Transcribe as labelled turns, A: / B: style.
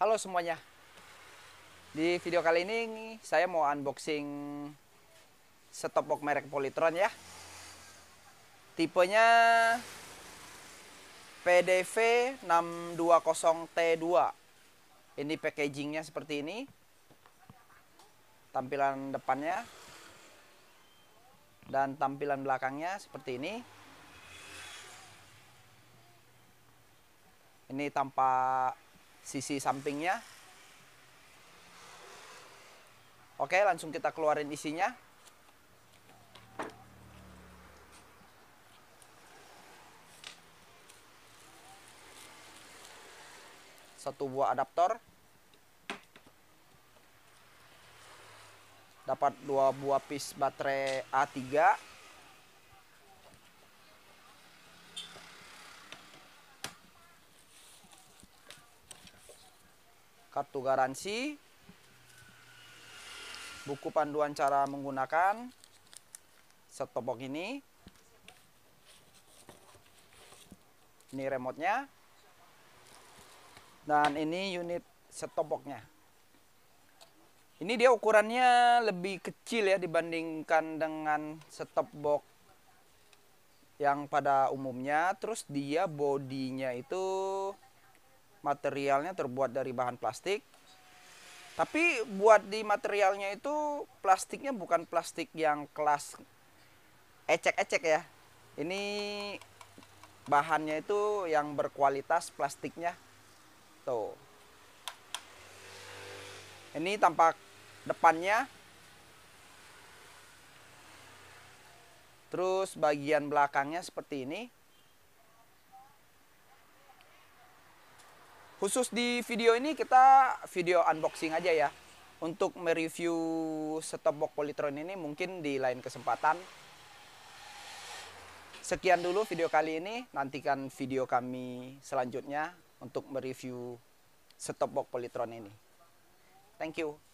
A: Halo semuanya. Di video kali ini saya mau unboxing setopok merek Polytron ya. Tipenya PDV 620T2. Ini packagingnya seperti ini. Tampilan depannya dan tampilan belakangnya seperti ini. Ini tampak sisi sampingnya. Oke, langsung kita keluarin isinya. Satu buah adaptor. Dapat dua buah piece baterai A3 kartu garansi, buku panduan cara menggunakan set top box ini. Ini remote-nya. Dan ini unit set top box-nya. Ini dia ukurannya lebih kecil ya dibandingkan dengan set top box yang pada umumnya. Terus dia bodinya itu materialnya terbuat dari bahan plastik. Tapi buat di materialnya itu plastiknya bukan plastik yang kelas ecek-ecek ya. Ini bahannya itu yang berkualitas plastiknya. Tuh. Ini tampak depannya. Terus bagian belakangnya seperti ini. Khusus di video ini kita video unboxing aja ya. Untuk mereview stop box Polytron ini mungkin di lain kesempatan. Sekian dulu video kali ini. Nantikan video kami selanjutnya untuk mereview stop box Polytron ini. Thank you.